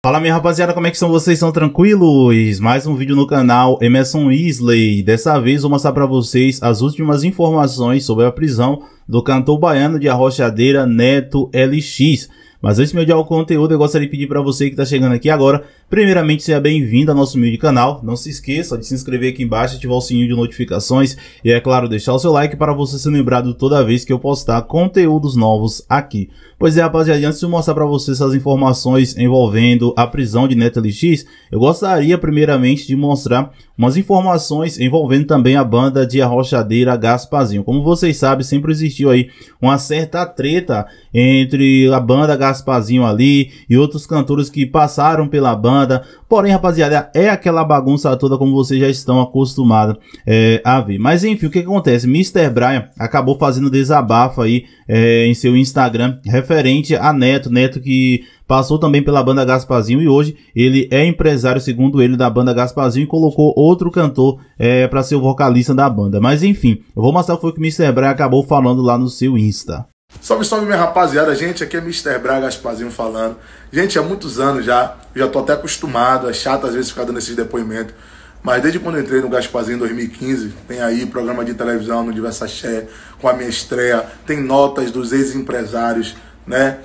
Fala minha rapaziada, como é que são vocês? São tranquilos? Mais um vídeo no canal Emerson Isley. Dessa vez vou mostrar para vocês as últimas informações sobre a prisão do cantor baiano de Arrochadeira Neto LX. Mas antes de mediar o conteúdo, eu gostaria de pedir para você que está chegando aqui agora, primeiramente seja bem-vindo ao nosso humilde canal. Não se esqueça de se inscrever aqui embaixo, ativar o sininho de notificações e, é claro, deixar o seu like para você ser lembrado toda vez que eu postar conteúdos novos aqui. Pois é, rapaziada, antes de mostrar para você essas informações envolvendo a prisão de NetLX, eu gostaria primeiramente de mostrar umas informações envolvendo também a banda de arrochadeira Gaspazinho. Como vocês sabem, sempre existiu aí uma certa treta entre a banda Gaspazinho ali e outros cantores que passaram pela banda. Porém, rapaziada, é aquela bagunça toda como vocês já estão acostumados é, a ver. Mas enfim, o que acontece? Mr. Brian acabou fazendo desabafo aí é, em seu Instagram referente a Neto. Neto que Passou também pela banda Gasparzinho e hoje ele é empresário, segundo ele, da banda Gasparzinho e colocou outro cantor é, para ser o vocalista da banda. Mas enfim, eu vou mostrar o que o Mr. Brian acabou falando lá no seu Insta. Salve, salve, minha rapaziada. Gente, aqui é Mr. Braga Gasparzinho falando. Gente, há muitos anos já, já tô até acostumado, é chato às vezes ficar dando esses depoimentos. Mas desde quando entrei no Gasparzinho em 2015, tem aí programa de televisão no Xé, com a minha estreia, tem notas dos ex-empresários, né?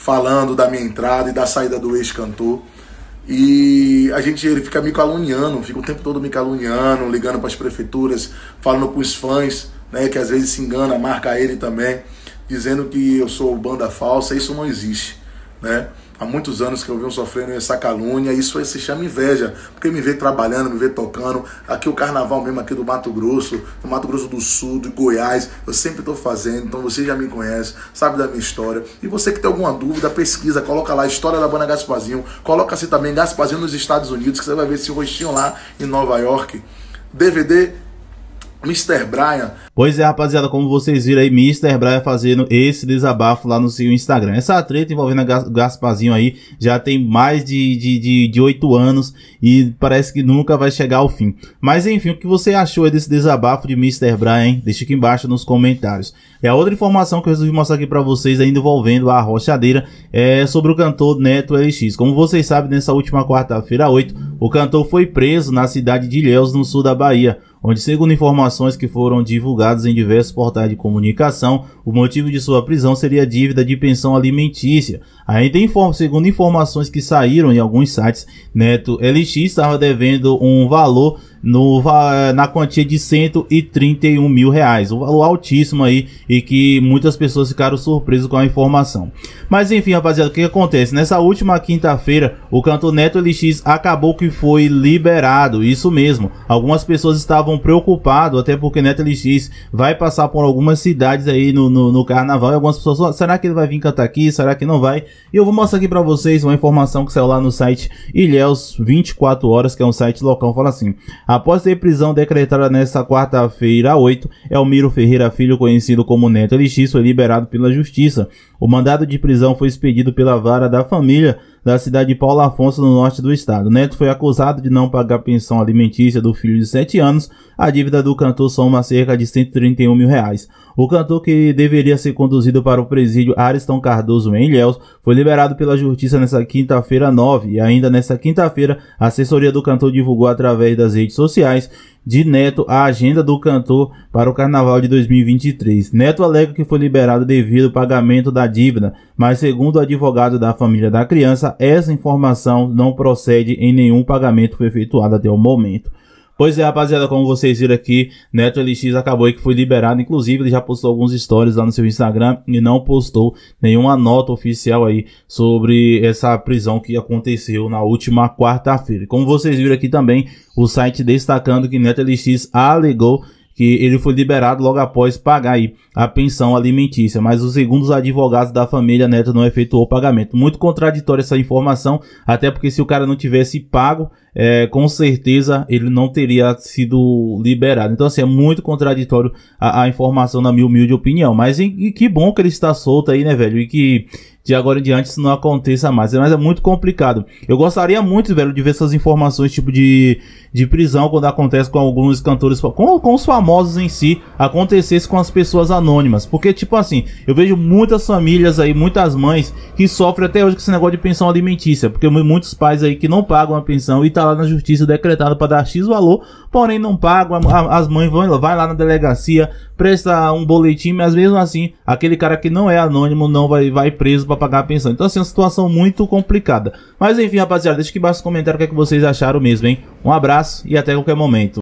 falando da minha entrada e da saída do ex-cantor. E a gente, ele fica me caluniando, fica o tempo todo me caluniando, ligando para as prefeituras, falando com os fãs, né, que às vezes se engana, marca ele também, dizendo que eu sou banda falsa, isso não existe, né? há muitos anos que eu venho sofrendo essa calúnia, isso se chama inveja, porque me vê trabalhando, me vê tocando, aqui o carnaval mesmo aqui do Mato Grosso, do Mato Grosso do Sul, de Goiás, eu sempre estou fazendo, então você já me conhece, sabe da minha história, e você que tem alguma dúvida, pesquisa, coloca lá a história da banda Gasparzinho, coloca-se assim também Gasparzinho nos Estados Unidos, que você vai ver esse rostinho lá em Nova York, DVD Mr. Brian. Pois é, rapaziada, como vocês viram aí, Mr. Brian fazendo esse desabafo lá no seu Instagram. Essa treta envolvendo a Gasparzinho aí já tem mais de, de, de, de 8 anos e parece que nunca vai chegar ao fim. Mas enfim, o que você achou desse desabafo de Mr. Brian? Deixa aqui embaixo nos comentários. E é, a outra informação que eu resolvi mostrar aqui para vocês, ainda envolvendo a rochadeira, é sobre o cantor Neto LX. Como vocês sabem, nessa última quarta-feira, 8, o cantor foi preso na cidade de Ilhéus, no sul da Bahia onde, segundo informações que foram divulgadas em diversos portais de comunicação, o motivo de sua prisão seria dívida de pensão alimentícia. Ainda segundo informações que saíram em alguns sites, Neto LX estava devendo um valor no, na quantia de 131 mil reais, um valor altíssimo aí e que muitas pessoas ficaram surpresas com a informação. Mas enfim, rapaziada, o que acontece? Nessa última quinta-feira, o cantor Neto LX acabou que foi liberado, isso mesmo. Algumas pessoas estavam estavam preocupados, até porque Neto LX vai passar por algumas cidades aí no, no, no carnaval e algumas pessoas, será que ele vai vir cantar aqui? Será que não vai? E eu vou mostrar aqui para vocês uma informação que saiu lá no site Ilhéus 24 Horas, que é um site local, fala assim, após ter prisão decretada nesta quarta-feira 8, Elmiro Ferreira Filho, conhecido como Neto LX, foi liberado pela justiça. O mandado de prisão foi expedido pela vara da família da cidade de Paulo Afonso, no norte do estado. Neto foi acusado de não pagar pensão alimentícia do filho de 7 anos. A dívida do cantor soma cerca de 131 mil reais. O cantor, que deveria ser conduzido para o presídio Ariston Cardoso em Ilhéus, foi liberado pela justiça nesta quinta-feira 9. E ainda nesta quinta-feira, a assessoria do cantor divulgou através das redes sociais de Neto a agenda do cantor para o carnaval de 2023. Neto alega que foi liberado devido ao pagamento da dívida, mas segundo o advogado da família da criança, essa informação não procede em nenhum pagamento foi efetuado até o momento. Pois é, rapaziada, como vocês viram aqui, Neto LX acabou aí que foi liberado. Inclusive, ele já postou alguns stories lá no seu Instagram e não postou nenhuma nota oficial aí sobre essa prisão que aconteceu na última quarta-feira. Como vocês viram aqui também, o site destacando que Neto LX alegou que ele foi liberado logo após pagar aí a pensão alimentícia, mas os segundos advogados da família Neto não efetuou o pagamento. Muito contraditória essa informação, até porque se o cara não tivesse pago, é, com certeza ele não teria sido liberado. Então, assim, é muito contraditório a, a informação, na minha humilde opinião. Mas e, e que bom que ele está solto aí, né, velho? E que de agora em diante isso não aconteça mais. Mas é muito complicado. Eu gostaria muito, velho, de ver essas informações, tipo, de, de prisão, quando acontece com alguns cantores, com, com os famosos em si, acontecesse com as pessoas anônimas. Porque, tipo assim, eu vejo muitas famílias aí, muitas mães, que sofrem até hoje com esse negócio de pensão alimentícia. Porque muitos pais aí que não pagam a pensão e tá lá na justiça decretado para dar X valor, porém não pagam. A, as mães vão vai lá na delegacia, presta um boletim, mas mesmo assim, aquele cara que não é anônimo não vai, vai preso para pagar a pensão. Então, assim, uma situação muito complicada. Mas enfim, rapaziada, deixa aqui embaixo nos comentários o que, é que vocês acharam mesmo, hein? Um abraço e até qualquer momento.